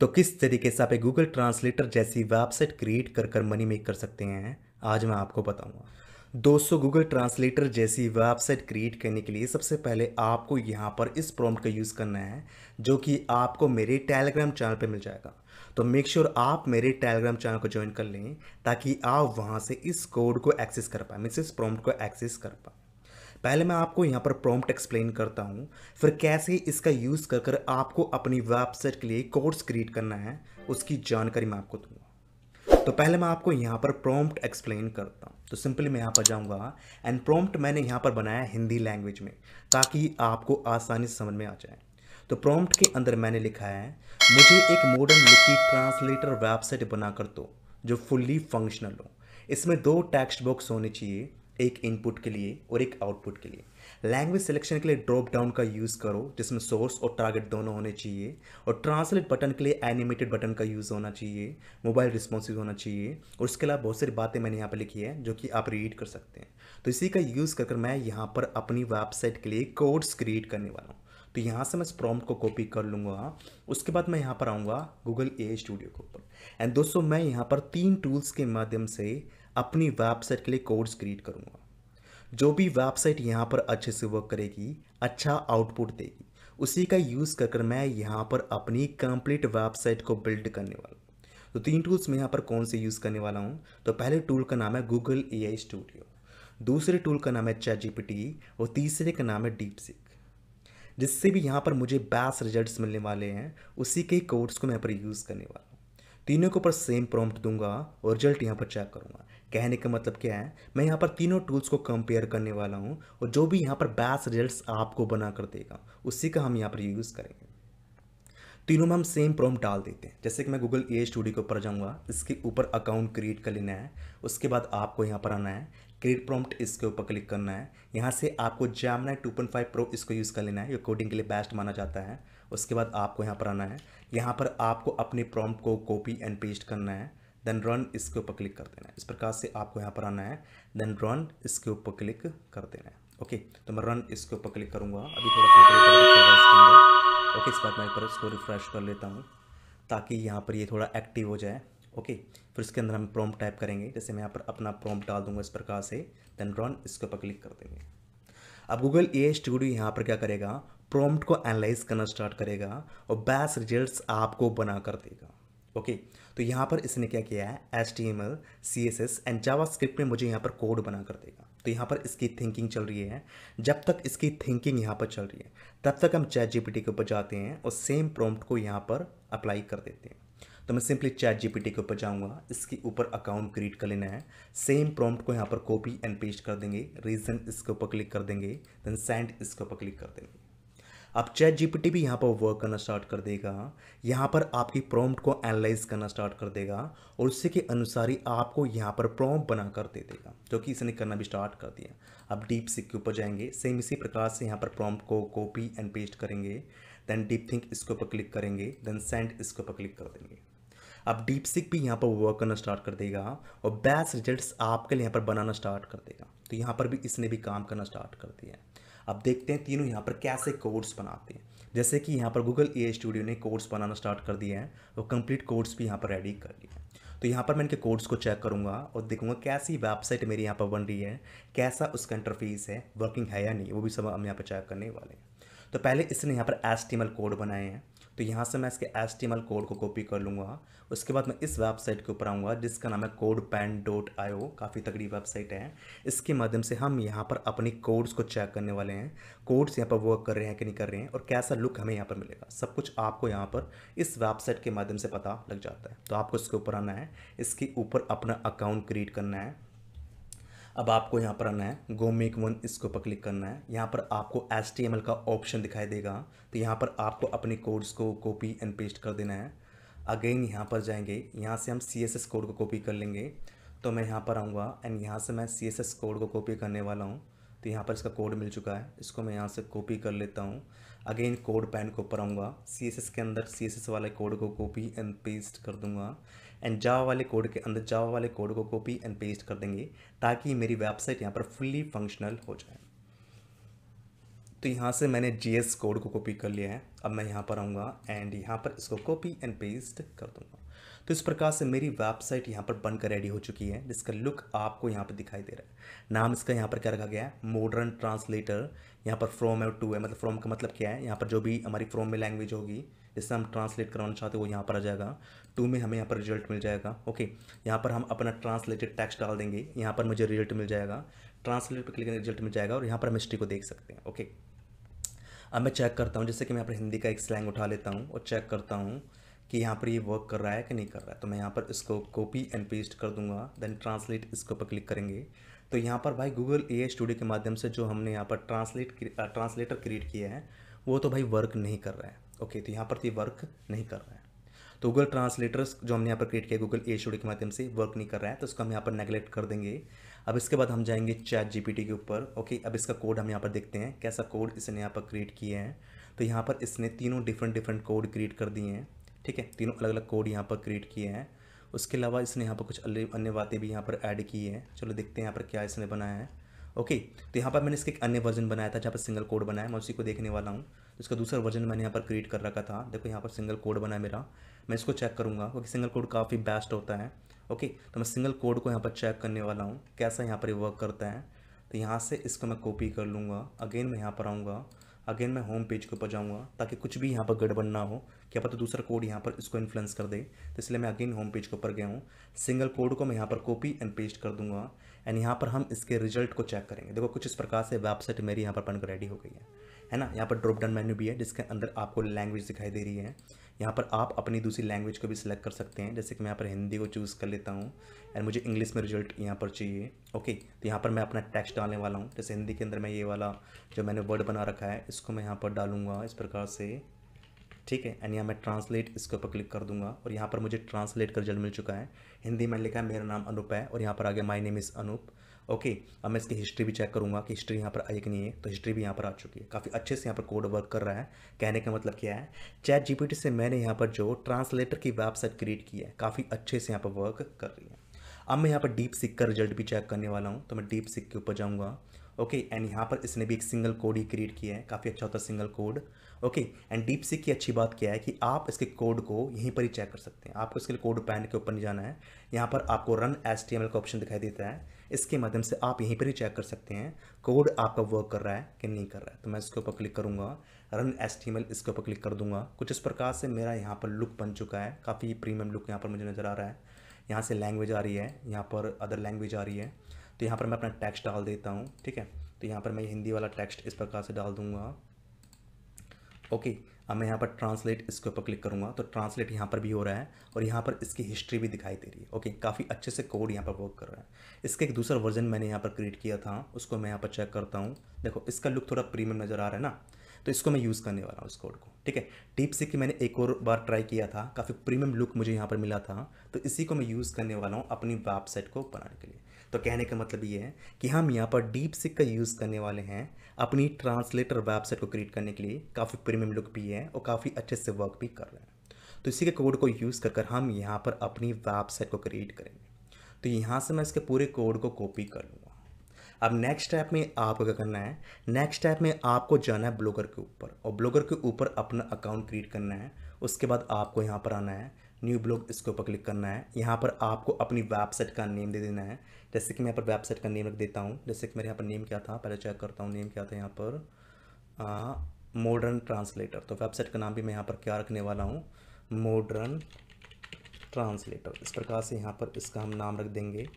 तो किस तरीके से आप एक गूगल ट्रांसलेटर जैसी वेबसाइट क्रिएट कर कर मनी मेक कर सकते हैं आज मैं आपको बताऊंगा दोस्तों गूगल ट्रांसलेटर जैसी वेबसाइट क्रिएट करने के लिए सबसे पहले आपको यहाँ पर इस प्रॉम्प्ट का यूज़ करना है जो कि आपको मेरे टेलीग्राम चैनल पे मिल जाएगा तो मेक श्योर sure आप मेरे टेलीग्राम चैनल को ज्वाइन कर लें ताकि आप वहाँ से इस कोड को एक्सेस कर पाए मीन्स इस प्रॉम्प्ट को एक्सेस कर पाएँ पहले मैं आपको यहाँ पर प्रॉम्प्ट एक्सप्लेन करता हूँ फिर कैसे इसका यूज़ कर कर आपको अपनी वेबसाइट के लिए कोर्स क्रिएट करना है उसकी जानकारी मैं आपको दूंगा तो पहले मैं आपको यहाँ पर प्रॉम्प्ट एक्सप्लेन करता हूँ तो सिंपली मैं यहाँ पर जाऊँगा एंड प्रॉम्प्ट मैंने यहाँ पर बनाया हिंदी लैंग्वेज में ताकि आपको आसानी से समझ में आ जाए तो प्रॉम्प्ट के अंदर मैंने लिखा है मुझे एक मॉडर्न लिखी ट्रांसलेटर वेबसाइट बनाकर दो जो फुल्ली फंक्शनल हो इसमें दो टेक्स्ट बॉक्स होने चाहिए एक इनपुट के लिए और एक आउटपुट के लिए लैंग्वेज सिलेक्शन के लिए ड्रॉप डाउन का यूज़ करो जिसमें सोर्स और टारगेट दोनों होने चाहिए और ट्रांसलेट बटन के लिए एनिमेटेड बटन का यूज़ होना चाहिए मोबाइल रिस्पॉन्सिव होना चाहिए और उसके अलावा बहुत सारी बातें मैंने यहाँ पर लिखी है जो कि आप रीड कर सकते हैं तो इसी का यूज़ कर मैं यहाँ पर अपनी वेबसाइट के लिए कोड्स क्रिएट करने वाला हूँ तो यहाँ से मैं इस प्रॉम्प्ट को कॉपी कर लूँगा उसके बाद मैं यहाँ पर आऊँगा गूगल ए स्टूडियो के ऊपर एंड दोस्तों मैं यहाँ पर तीन टूल्स के माध्यम से अपनी वेबसाइट के लिए कोर्स क्रिएट करूँगा जो भी वेबसाइट यहाँ पर अच्छे से वर्क करेगी अच्छा आउटपुट देगी उसी का यूज़ कर कर मैं यहाँ पर अपनी कंप्लीट वेबसाइट को बिल्ड करने वाला हूँ तो तीन टूल्स मैं यहाँ पर कौन से यूज़ करने वाला हूँ तो पहले टूल का नाम है गूगल ए स्टूडियो दूसरे टूल का नाम है चैट और तीसरे का नाम है डीप सिक जिससे भी यहाँ पर मुझे बेस्ट रिजल्ट्स मिलने वाले हैं उसी के कोर्स को मैं यहाँ पर यूज़ करने वाला तीनों के ऊपर सेम प्रॉम्प्ट दूंगा और रिजल्ट यहाँ पर चेक करूँगा कहने का मतलब क्या है मैं यहाँ पर तीनों टूल्स को कंपेयर करने वाला हूँ और जो भी यहाँ पर बेस्ट रिजल्ट आपको बना कर देगा उसी का हम यहाँ पर यूज़ करेंगे तीनों में हम सेम प्रॉम डाल देते हैं जैसे कि मैं गूगल ए स्टूडियो के ऊपर जाऊँगा इसके ऊपर अकाउंट क्रिएट कर लेना है उसके बाद आपको यहाँ पर आना है क्रिएट प्रॉम्प्ट इसके ऊपर क्लिक करना है यहाँ से आपको Gemini two point five pro इसको यूज़ कर लेना है ये कोडिंग के लिए बेस्ट माना जाता है उसके बाद आपको यहाँ पर आना है यहाँ पर आपको अपने प्रॉम्प को कॉपी एंड पेस्ट करना है देन रन इसके ऊपर क्लिक कर देना है इस प्रकार से आपको यहाँ पर आना है देन रन इसके ऊपर क्लिक कर देना है ओके तो मैं रन इसके ऊपर क्लिक करूँगा अभी थोड़ा ओके इस बात मैं इसको रिफ्रेश कर लेता हूँ ताकि यहाँ पर ये थोड़ा एक्टिव हो जाए ओके फिर इसके अंदर हम प्रॉम्प टाइप करेंगे जैसे मैं यहाँ पर अपना प्रॉम्प डाल दूंगा इस प्रकार से देन रन इसके ऊपर क्लिक कर देंगे अब गूगल ए स्टूडियो यहाँ पर क्या करेगा प्रॉम्प्ट को एनालाइज करना स्टार्ट करेगा और बेस्ट रिजल्ट्स आपको बना कर देगा ओके तो यहाँ पर इसने क्या किया है H T M L C S S and JavaScript में मुझे यहाँ पर कोड बना कर देगा तो यहाँ पर इसकी थिंकिंग चल रही है जब तक इसकी थिंकिंग यहाँ पर चल रही है तब तक हम चैट जी पी टी के ऊपर जाते हैं और सेम प्रॉम्प्ट को यहाँ पर अप्लाई कर देते हैं तो मैं सिंपली चैट जीपीटी के ऊपर जाऊँगा इसके ऊपर अकाउंट क्रिएट कर लेना है सेम प्रॉम्प्ट को यहाँ पर कॉपी एंड पेस्ट कर देंगे रीज़न इसके ऊपर क्लिक कर देंगे देन सेंड इसके ऊपर क्लिक कर देंगे अब चैट जीपीटी भी यहाँ पर वर्क करना स्टार्ट कर देगा यहाँ पर आपकी प्रॉम्प्ट को एनालाइज करना स्टार्ट कर देगा और उसी के अनुसार ही आपको यहाँ पर प्रॉम्प्ट बना कर दे देगा जो कि इसने करना भी स्टार्ट कर दिया अब डीप सिक के ऊपर जाएंगे सेम इसी प्रकार से यहाँ पर प्रॉम्प्ट को कॉपी एंड पेस्ट करेंगे देन डीप थिंक इसके ऊपर क्लिक करेंगे देन सेंड इसके ऊपर क्लिक कर देंगे अब डीप सिक भी यहाँ पर वर्क करना स्टार्ट कर देगा और बेस्ट रिजल्ट्स आपके लिए यहाँ पर बनाना स्टार्ट कर देगा तो यहाँ पर भी इसने भी काम करना स्टार्ट कर दिया है अब देखते हैं तीनों यहाँ पर कैसे कोर्स बनाते हैं जैसे कि यहाँ पर गूगल ए स्टूडियो ने कोर्स बनाना स्टार्ट कर दिया है और कंप्लीट कोर्स भी यहाँ पर रेडी कर दिया है तो यहाँ पर मैं इनके कोर्स को चेक करूँगा और देखूँगा कैसी वेबसाइट मेरी यहाँ पर बन रही है कैसा उसका इंटरफेस है वर्किंग है या नहीं वो भी सब हम यहाँ पर चेक करने वाले हैं तो पहले इसने यहाँ पर एस कोड बनाए हैं तो यहाँ से मैं इसके एस कोड को कॉपी कर लूँगा उसके बाद मैं इस वेबसाइट के ऊपर आऊँगा जिसका नाम है कोड पैन डॉट आई काफ़ी तगड़ी वेबसाइट है इसके माध्यम से हम यहाँ पर अपनी कोड्स को चेक करने वाले हैं कोड्स यहाँ पर वर्क कर रहे हैं कि नहीं कर रहे हैं और कैसा लुक हमें यहाँ पर मिलेगा सब कुछ आपको यहाँ पर इस वेबसाइट के माध्यम से पता लग जाता है तो आपको इसके ऊपर आना है इसके ऊपर अपना अकाउंट क्रिएट करना है अब आपको यहाँ पर आना है गो मेक वन इसके ऊपर क्लिक करना है यहाँ पर आपको एस का ऑप्शन दिखाई देगा तो यहाँ पर आपको अपने कोड्स को कॉपी एंड पेस्ट कर देना है अगेन यहाँ पर जाएंगे यहाँ से हम सी एस कोड को कॉपी कर लेंगे तो मैं यहाँ पर आऊँगा एंड यहाँ से मैं सी एस कोड को कॉपी करने वाला हूँ तो यहाँ पर इसका कोड मिल चुका है इसको मैं यहाँ से कॉपी कर लेता हूँ अगेन कोड पैन के ऊपर आऊँगा सी के अंदर सी वाले कोड को कॉपी एंड पेस्ट कर दूँगा एंड जावा वाले कोड के अंदर जावा वाले कोड को कॉपी एंड पेस्ट कर देंगे ताकि मेरी वेबसाइट यहाँ पर फुल्ली फंक्शनल हो जाए तो यहाँ से मैंने जी कोड को कॉपी कर लिया है अब मैं यहाँ पर आऊँगा एंड यहाँ पर इसको कॉपी एंड पेस्ट कर दूँगा तो इस प्रकार से मेरी वेबसाइट यहाँ पर बनकर रेडी हो चुकी है जिसका लुक आपको यहाँ पर दिखाई दे रहा है नाम इसका यहाँ पर क्या रखा गया है मॉडर्न ट्रांसलेटर यहाँ पर फ्रॉम है टू है मतलब फ्रॉम का मतलब क्या है यहाँ पर जो भी हमारी फ्रॉम में लैंग्वेज होगी जिससे हम ट्रांसलेट करवाना चाहते हो वो यहाँ पर आ जाएगा टू में हमें यहाँ पर रिजल्ट मिल जाएगा ओके यहाँ पर हम अपना ट्रांसलेटेड टैक्स डाल देंगे यहाँ पर मुझे रिजल्ट मिल जाएगा ट्रांसलेट पर क्लिक करेंगे रिजल्ट मिल जाएगा और यहाँ पर हम हिस्ट्री को देख सकते हैं ओके अब मैं चेक करता हूँ जैसे कि मैं यहाँ पर हिंदी का एक स्लैंग उठा लेता हूँ और चेक करता हूँ कि यहाँ पर ये वर्क कर रहा है कि नहीं कर रहा है तो मैं यहाँ पर इसको कॉपी एंड पेस्ट कर दूंगा देन ट्रांसलेट इसके ऊपर क्लिक करेंगे तो यहाँ पर भाई गूगल ए स्टूडियो के माध्यम से जो हमने यहाँ पर ट्रांसलेट ट्रांसलेटर क्रिएट किया है वो तो भाई वर्क नहीं कर रहा है ओके तो यहाँ पर ये वर्क नहीं कर रहा है तो गूगल ट्रांसलेटर्स जो हमने यहाँ पर क्रिएट किया गूगल ए स्टूडियो के माध्यम से वर्क नहीं कर रहा है तो उसको हम यहाँ पर नेगलेक्ट कर देंगे अब इसके बाद हम जाएंगे चैट जीपीटी के ऊपर ओके अब इसका कोड हम यहाँ पर देखते हैं कैसा कोड इसने यहाँ पर क्रिएट किए हैं तो यहाँ पर इसने तीनों डिफरेंट डिफरेंट कोड क्रिएट कर दिए हैं ठीक है तीनों अलग अलग कोड यहाँ पर क्रिएट किए हैं उसके अलावा इसने यहाँ पर कुछ अन्य बातें भी यहाँ पर ऐड की हैं चलो देखते हैं यहाँ पर क्या इसने बनाया है ओके तो यहाँ पर मैंने इसके एक अन्य वर्जन बनाया था जहाँ पर सिंगल कोड बनाया मैं उसी को देखने वाला हूँ इसका दूसरा वर्जन मैंने यहाँ पर क्रिएट कर रखा था देखो यहाँ पर सिंगल कोड बना है मेरा मैं इसको चेक करूँगा क्योंकि सिंगल कोड काफ़ी बेस्ट होता है ओके तो मैं सिंगल कोड को यहाँ पर चेक करने वाला हूँ कैसा यहाँ पर वर्क करता है तो यहाँ से इसको मैं कॉपी कर लूँगा अगेन मैं यहाँ पर आऊँगा अगेन मैं होम पेज के ऊपर जाऊँगा ताकि कुछ भी यहाँ पर गड़बड़ ना हो क्या पता तो दूसरा कोड यहाँ पर इसको इन्फ्लुएंस कर दे तो इसलिए मैं अगेन होम पेज के ऊपर गया हूँ सिंगल कोड को मैं यहाँ पर कॉपी एंड पेस्ट कर दूँगा एंड यहाँ पर हम इसके रिजल्ट को चेक करेंगे देखो कुछ इस प्रकार से वेबसाइट मेरी यहाँ पर बनकर रेडी हो गई है है ना यहाँ पर ड्रॉप डाउन मेन्यू भी है जिसके अंदर आपको लैंग्वेज दिखाई दे रही है यहाँ पर आप अपनी दूसरी लैंग्वेज को भी सिलेक्ट कर सकते हैं जैसे कि मैं यहाँ पर हिंदी को चूज़ कर लेता हूँ एंड मुझे इंग्लिश में रिजल्ट यहाँ पर चाहिए ओके तो यहाँ पर मैं अपना टेक्स्ट डालने वाला हूँ जैसे हिंदी के अंदर मैं ये वाला जो मैंने वर्ड बना रखा है इसको मैं यहाँ पर डालूंगा इस प्रकार से ठीक है एंड यहाँ मैं ट्रांसलेट इसके ऊपर क्लिक कर दूंगा और यहाँ पर मुझे ट्रांसलेट का रिजल्ट मिल चुका है हिंदी में लिखा है मेरा नाम अनूप है और यहाँ पर आ गया my name is Anoop okay अब मैं इसकी हिस्ट्री भी चेक करूंगा कि हिस्ट्री यहाँ पर आई कि नहीं है तो हिस्ट्री भी यहाँ पर आ चुकी है काफ़ी अच्छे से यहाँ पर कोड वर्क कर रहा है कहने का मतलब क्या है चैट जीपीटी से मैंने यहाँ पर जो ट्रांसलेटर की वेबसाइट क्रिएट की है काफ़ी अच्छे से यहाँ पर वर्क कर रही है अब मैं यहाँ पर डीप सिक का रिजल्ट भी चेक करने वाला हूँ तो मैं डीप सिक के ऊपर जाऊँगा ओके एंड यहाँ पर इसने भी एक सिंगल कोड ही क्रिएट किया है काफ़ी अच्छा होता है single code okay and DeepSeek की अच्छी बात क्या है कि आप इसके कोड को यहीं पर ही चेक कर सकते हैं आपको इसके लिए कोड पैन के ऊपर नहीं जाना है यहाँ पर आपको run H T M L का ऑप्शन दिखाई देता है इसके माध्यम से आप यहीं पर ही चेक कर सकते हैं कोड आपका वर्क कर रहा है कि नहीं कर रहा है तो मैं इसके ऊपर क्लिक करूँगा run H T M L इसके ऊपर क्लिक कर दूंगा कुछ इस प्रकार से मेरा यहाँ पर लुक बन चुका है काफ़ी प्रीमियम लुक यहाँ पर मुझे नज़र आ रहा है यहाँ से लैंग्वेज आ रही है यहाँ पर अदर लैंग्वेज आ रही है तो यहाँ पर मैं अपना टेक्स्ट डाल देता हूँ ठीक है तो यहाँ पर मैं हिंदी वाला टेक्स्ट इस प्रकार से डाल दूँगा ओके अब मैं यहाँ पर ट्रांसलेट इसके ऊपर क्लिक करूँगा तो ट्रांसलेट यहाँ पर भी हो रहा है और यहाँ पर इसकी हिस्ट्री भी दिखाई दे रही है ओके काफ़ी अच्छे से कोड यहाँ पर वर्क कर रहा है इसका एक दूसरा वर्जन मैंने यहाँ पर क्रिएट किया था उसको मैं यहाँ पर चेक करता हूँ देखो इसका लुक थोड़ा प्रीमियम नज़र आ रहा है ना तो इसको मैं यूज़ करने वाला हूँ उस कोड को ठीक है टिप से कि मैंने एक और बार ट्राई किया था काफ़ी प्रीमियम लुक मुझे यहाँ पर मिला था तो इसी को मैं यूज़ करने वाला हूँ अपनी वेबसाइट को बनाने के लिए तो कहने का मतलब ये है कि हम यहाँ पर डीप सिक का यूज़ करने वाले हैं अपनी ट्रांसलेटर वेबसाइट को क्रिएट करने के लिए काफ़ी प्रीमियम लुक भी है और काफ़ी अच्छे से वर्क भी कर रहे हैं तो इसी के कोड को यूज़ कर कर हम यहाँ पर अपनी वेबसाइट को क्रिएट करेंगे तो यहाँ से मैं इसके पूरे कोड को कॉपी कर लूँगा अब नेक्स्ट स्टेप में आपको क्या करना है नेक्स्ट स्टेप में आपको जाना है ब्लॉगर के ऊपर और ब्लॉगर के ऊपर अपना अकाउंट क्रिएट करना है उसके बाद आपको यहाँ पर आना है न्यू ब्लॉग इसके ऊपर क्लिक करना है यहाँ पर आपको अपनी वेबसाइट का नेम दे देना है जैसे कि मैं यहाँ पर वेबसाइट का नेम रख देता हूँ जैसे कि मेरे यहाँ पर नेम क्या था पहले चेक करता हूँ नेम क्या था यहाँ पर मॉडर्न ट्रांसलेटर तो वेबसाइट का नाम भी मैं यहाँ पर क्या रखने वाला हूँ मॉडर्न ट्रांसलेटर इस प्रकार से यहाँ पर इसका हम नाम रख देंगे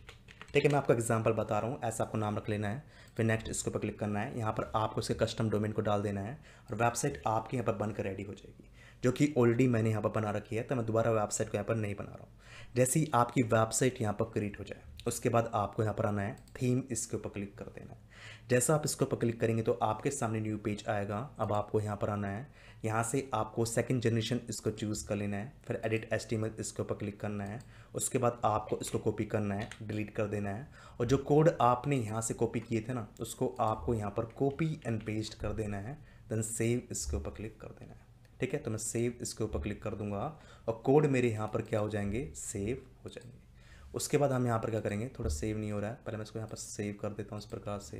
ठीक है मैं आपको एग्जाम्पल बता रहा हूँ ऐसा आपको नाम रख लेना है फिर नेक्स्ट इसके ऊपर क्लिक करना है यहाँ पर आपको इसके कस्टम डोमेन को डाल देना है और वेबसाइट आपके यहाँ पर बनकर रेडी हो जाएगी जो कि ऑलरेडी मैंने यहाँ पर बना रखी है तो मैं दोबारा वेबसाइट को यहाँ पर नहीं बना रहा हूँ जैसे ही आपकी वेबसाइट यहाँ पर क्रिएट हो जाए उसके बाद आपको यहाँ पर आना है थीम इसके ऊपर क्लिक कर देना है जैसा आप इसके ऊपर क्लिक करेंगे तो आपके सामने न्यू पेज आएगा अब आपको यहाँ पर आना है यहाँ से आपको सेकंड जनरेशन इसको चूज़ कर लेना है फिर एडिट एस इसके ऊपर क्लिक करना है उसके बाद आपको इसको कॉपी करना है डिलीट कर देना है और जो कोड आपने यहाँ से कॉपी किए थे ना उसको आपको यहाँ पर कॉपी एंड पेस्ट कर देना है देन सेव इसके ऊपर क्लिक कर देना है ठीक है तो मैं सेव इसके ऊपर क्लिक कर दूंगा और कोड मेरे यहाँ पर क्या हो जाएंगे सेव हो जाएंगे उसके बाद हम यहाँ पर क्या करेंगे थोड़ा सेव नहीं हो रहा है पहले मैं इसको यहाँ पर सेव कर देता हूँ इस प्रकार से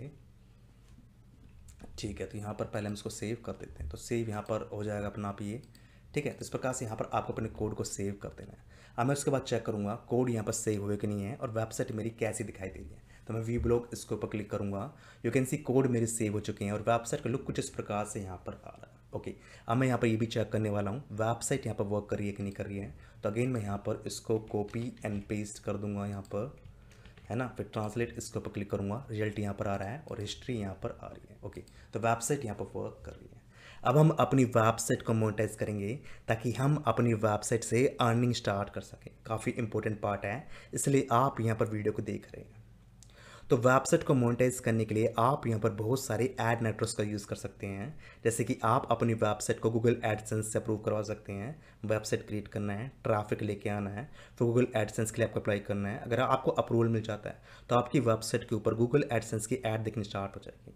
ठीक है तो यहाँ पर पहले हम इसको सेव कर देते हैं तो सेव यहाँ पर हो जाएगा अपना आप ये ठीक है तो इस प्रकार से यहाँ पर आपको अपने कोड को सेव कर देना है अब मैं उसके बाद चेक करूँगा कोड यहाँ पर सेव हुए कि नहीं है और वेबसाइट मेरी कैसी दिखाई दे रही है तो मैं वी ब्लॉग इसके ऊपर क्लिक करूँगा यू कैन सी कोड मेरे सेव हो चुके हैं और वेबसाइट का लुक कुछ इस प्रकार से यहाँ पर आ रहा है ओके अब मैं यहाँ पर ये भी चेक करने वाला हूँ वेबसाइट यहाँ पर वर्क कर रही है कि नहीं कर रही है तो अगेन मैं यहाँ पर इसको कॉपी एंड पेस्ट कर दूँगा यहाँ पर है ना फिर ट्रांसलेट इसके ऊपर क्लिक करूँगा रिजल्ट यहाँ पर आ रहा है और हिस्ट्री यहाँ पर आ रही है ओके तो वेबसाइट यहाँ पर वर्क कर रही है अब हम अपनी वेबसाइट को मोनेटाइज करेंगे ताकि हम अपनी वेबसाइट से अर्निंग स्टार्ट कर सकें काफ़ी इंपॉर्टेंट पार्ट है इसलिए आप यहाँ पर वीडियो को देख रहे हैं तो वेबसाइट को मोनेटाइज करने के लिए आप यहाँ पर बहुत सारे एड नेटवर्क का यूज़ कर सकते हैं जैसे कि आप अपनी वेबसाइट को गूगल एडसेंस से अप्रूव करवा सकते हैं वेबसाइट क्रिएट करना है ट्रैफिक लेके आना है तो गूगल एडसेंस के लिए आपको अप्लाई करना है अगर आपको अप्रूवल मिल जाता है तो आपकी वेबसाइट के ऊपर गूगल एडसेंस की एड दिखनी स्टार्ट हो जाएगी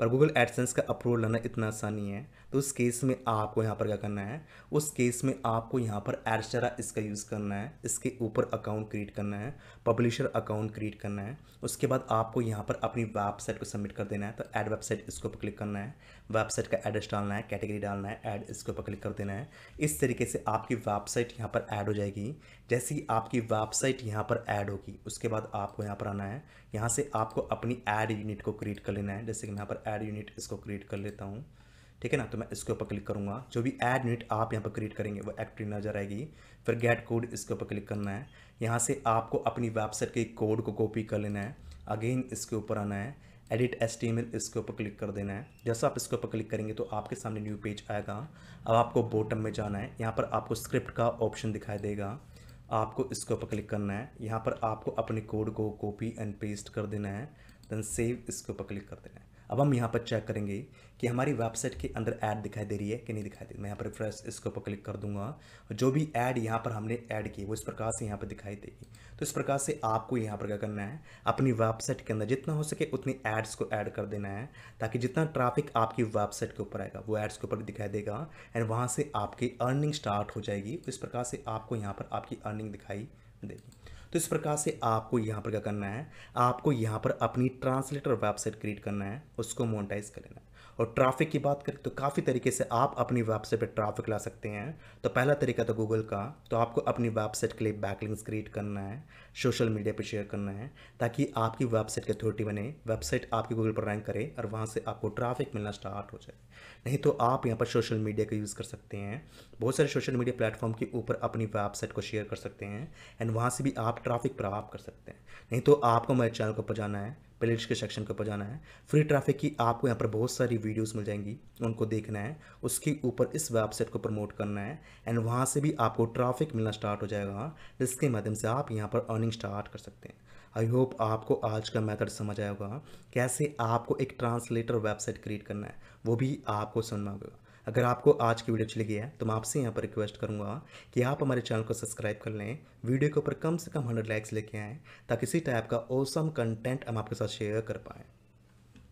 पर गूगल एडसेंस का अप्रूवल लाना इतना आसान नहीं है तो उस केस में आपको यहाँ पर क्या करना है उस केस में आपको यहाँ पर एडस्टरा इसका यूज़ करना है इसके ऊपर अकाउंट क्रिएट करना है पब्लिशर अकाउंट क्रिएट करना है उसके बाद आपको यहाँ पर अपनी वेबसाइट को सबमिट कर देना है तो एड वेबसाइट इसके ऊपर क्लिक करना है वेबसाइट का एड्रेस डालना है कैटेगरी डालना है ऐड इसके ऊपर क्लिक कर देना है इस तरीके से आपकी वेबसाइट यहाँ पर ऐड हो जाएगी जैसे ही आपकी वेबसाइट यहाँ पर ऐड होगी उसके बाद आपको यहाँ पर आना है यहाँ से आपको अपनी ऐड यूनिट को क्रिएट कर लेना है जैसे कि यहाँ पर ऐड यूनिट इसको क्रिएट कर लेता हूँ ठीक है ना तो मैं इसके ऊपर क्लिक करूँगा जो भी ऐड यूनिट आप यहाँ पर क्रिएट करेंगे वो एक्टिव नजर आएगी फिर गेट कोड इसके ऊपर क्लिक करना है यहाँ से आपको अपनी वेबसाइट के कोड को कॉपी कर लेना है अगेन इसके ऊपर आना है एडिट एस इसके ऊपर क्लिक कर देना है जैसा आप इसके ऊपर क्लिक करेंगे तो आपके सामने न्यू पेज आएगा अब आपको बॉटम में जाना है यहाँ पर आपको स्क्रिप्ट का ऑप्शन दिखाई देगा आपको इसके ऊपर क्लिक करना है यहाँ पर आपको अपने कोड को कॉपी एंड पेस्ट कर देना है देन सेव इसके ऊपर क्लिक कर देना है अब हम यहाँ पर चेक करेंगे कि हमारी वेबसाइट के अंदर ऐड दिखाई दे रही है कि नहीं दिखाई दे रही मैं यहाँ पर फ्रेश इसके ऊपर क्लिक कर दूंगा जो भी ऐड यहाँ पर हमने ऐड की वो इस प्रकार से यहाँ पर दिखाई देगी तो इस प्रकार से आपको यहाँ पर क्या करना है अपनी वेबसाइट के अंदर जितना हो सके उतनी एड्स को ऐड कर देना है ताकि जितना ट्राफिक आपकी वेबसाइट के ऊपर आएगा वो एड्स के ऊपर दिखाई देगा एंड वहाँ से आपकी अर्निंग स्टार्ट हो जाएगी तो इस प्रकार से आपको यहाँ पर आपकी अर्निंग दिखाई देगी तो इस प्रकार से आपको यहाँ पर क्या करना है आपको यहाँ पर अपनी ट्रांसलेटर वेबसाइट क्रिएट करना है उसको मोनिटाइज कर लेना है और ट्रैफिक की बात करें तो काफ़ी तरीके से आप अपनी वेबसाइट पर ट्रैफिक ला सकते हैं तो पहला तरीका था गूगल का तो आपको अपनी वेबसाइट के लिए बैकलिंग्स क्रिएट करना है सोशल मीडिया पर शेयर करना है ताकि आपकी वेबसाइट की अथॉरिटी बने वेबसाइट आपकी गूगल पर रैंक करे और वहाँ से आपको ट्राफिक मिलना स्टार्ट हो जाए नहीं तो आप यहाँ पर सोशल मीडिया का यूज़ कर सकते हैं बहुत सारे सोशल मीडिया प्लेटफॉर्म के ऊपर अपनी वेबसाइट को शेयर कर सकते हैं एंड वहाँ से भी आप ट्राफ़िक प्राप्त कर सकते हैं नहीं तो आपको मेरे चैनल को पहुँचाना है प्लेलिस्ट के सेक्शन के ऊपर जाना है फ्री ट्रैफिक की आपको यहाँ पर बहुत सारी वीडियोस मिल जाएंगी उनको देखना है उसके ऊपर इस वेबसाइट को प्रमोट करना है एंड वहाँ से भी आपको ट्रैफिक मिलना स्टार्ट हो जाएगा जिसके माध्यम से आप यहाँ पर अर्निंग स्टार्ट कर सकते हैं आई होप आपको आज का मेथड समझ आएगा कैसे आपको एक ट्रांसलेटर वेबसाइट क्रिएट करना है वो भी आपको सुनना होगा अगर आपको आज की वीडियो अच्छी लगी है तो मैं आपसे यहाँ पर रिक्वेस्ट करूँगा कि आप हमारे चैनल को सब्सक्राइब कर लें वीडियो के ऊपर कम से कम हंड्रेड लाइक्स लेके आएँ ताकि इसी टाइप का औसम कंटेंट हम आपके साथ शेयर कर पाएँ